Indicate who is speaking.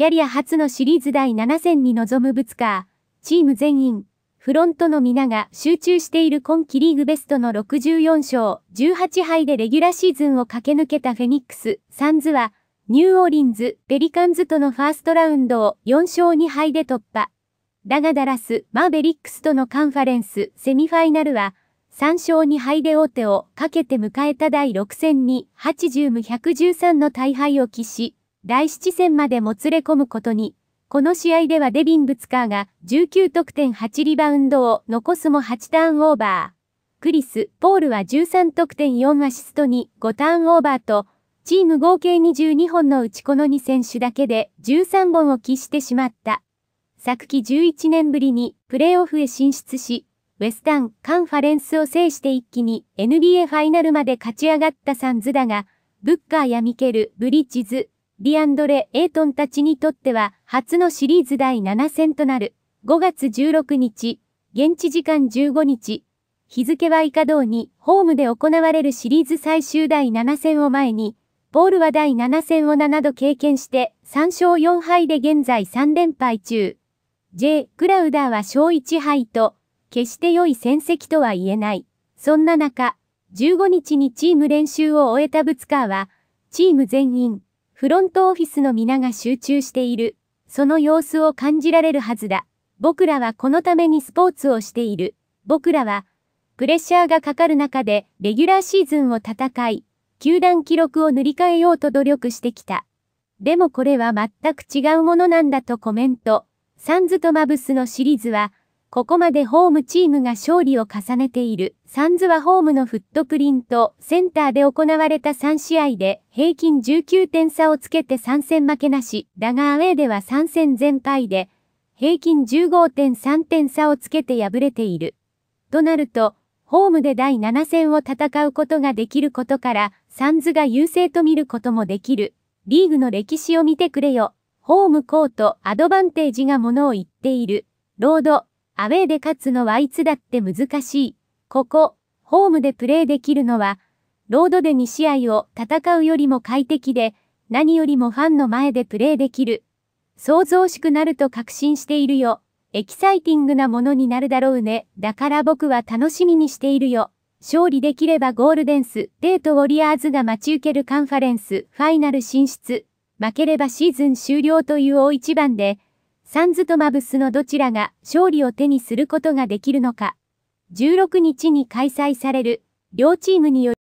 Speaker 1: キャリア初のシリーズ第7戦に臨むブツカー、チーム全員、フロントの皆が集中している今季リーグベストの64勝18敗でレギュラーシーズンを駆け抜けたフェニックス、サンズは、ニューオーリンズ、ペリカンズとのファーストラウンドを4勝2敗で突破。だがダラス、マーベリックスとのカンファレンス、セミファイナルは、3勝2敗で王手をかけて迎えた第6戦に80無113の大敗を喫し、第7戦までもつれ込むことに、この試合ではデビン・ブツカーが19得点8リバウンドを残すも8ターンオーバー。クリス・ポールは13得点4アシストに5ターンオーバーと、チーム合計22本のうちこの2選手だけで13本を喫してしまった。昨季11年ぶりにプレーオフへ進出し、ウェスタンカンファレンスを制して一気に NBA ファイナルまで勝ち上がったサンズだが、ブッカーやミケル、ブリッジズ、ディアンドレ・エイトンたちにとっては初のシリーズ第7戦となる5月16日、現地時間15日、日付は以下道にホームで行われるシリーズ最終第7戦を前に、ポールは第7戦を7度経験して3勝4敗で現在3連敗中。J. クラウダーは勝1敗と、決して良い戦績とは言えない。そんな中、15日にチーム練習を終えたブツカーは、チーム全員、フロントオフィスの皆が集中している。その様子を感じられるはずだ。僕らはこのためにスポーツをしている。僕らは、プレッシャーがかかる中で、レギュラーシーズンを戦い、球団記録を塗り替えようと努力してきた。でもこれは全く違うものなんだとコメント。サンズとマブスのシリーズは、ここまでホームチームが勝利を重ねている。サンズはホームのフットプリント、センターで行われた3試合で平均19点差をつけて3戦負けなし、だがアウェーでは3戦全敗で、平均15.3点差をつけて敗れている。となると、ホームで第7戦を戦うことができることから、サンズが優勢と見ることもできる。リーグの歴史を見てくれよ。ホームコート、アドバンテージがものを言っている。ロード、アウェーで勝つのはいつだって難しい。ここ、ホームでプレーできるのは、ロードで2試合を戦うよりも快適で、何よりもファンの前でプレーできる。想像しくなると確信しているよ。エキサイティングなものになるだろうね。だから僕は楽しみにしているよ。勝利できればゴールデンス、デートウォリアーズが待ち受けるカンファレンス、ファイナル進出。負ければシーズン終了という大一番で、サンズとマブスのどちらが勝利を手にすることができるのか、16日に開催される両チームによる